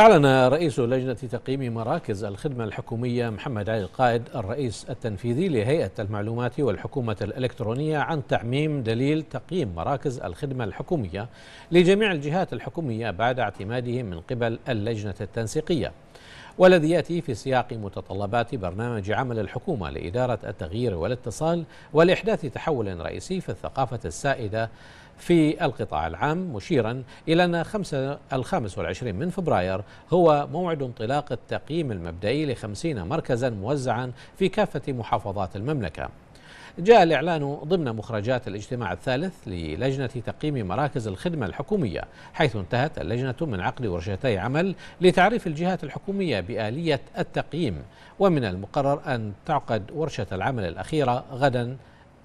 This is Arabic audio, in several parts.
أعلن رئيس لجنة تقييم مراكز الخدمة الحكومية محمد علي القائد الرئيس التنفيذي لهيئة المعلومات والحكومة الإلكترونية عن تعميم دليل تقييم مراكز الخدمة الحكومية لجميع الجهات الحكومية بعد اعتماده من قبل اللجنة التنسيقية والذي يأتي في سياق متطلبات برنامج عمل الحكومة لإدارة التغيير والاتصال والإحداث تحول رئيسي في الثقافة السائدة في القطاع العام مشيرا إلى أن خمسة الخامس والعشرين من فبراير هو موعد انطلاق التقييم المبدئي لخمسين مركزا موزعا في كافة محافظات المملكة جاء الإعلان ضمن مخرجات الاجتماع الثالث للجنة تقييم مراكز الخدمة الحكومية حيث انتهت اللجنة من عقد ورشتي عمل لتعريف الجهات الحكومية بآلية التقييم ومن المقرر أن تعقد ورشة العمل الأخيرة غدا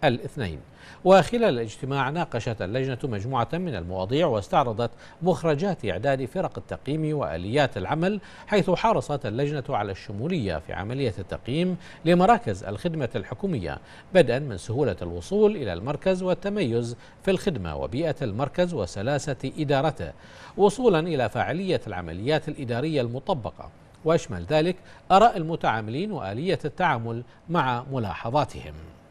الاثنين وخلال الاجتماع ناقشت اللجنة مجموعة من المواضيع واستعرضت مخرجات إعداد فرق التقييم وآليات العمل حيث حرصت اللجنة على الشمولية في عملية التقييم لمراكز الخدمة الحكومية بدءا من سهولة الوصول إلى المركز والتميز في الخدمة وبيئة المركز وسلاسة إدارته وصولا إلى فاعلية العمليات الإدارية المطبقة واشمل ذلك اراء المتعاملين واليه التعامل مع ملاحظاتهم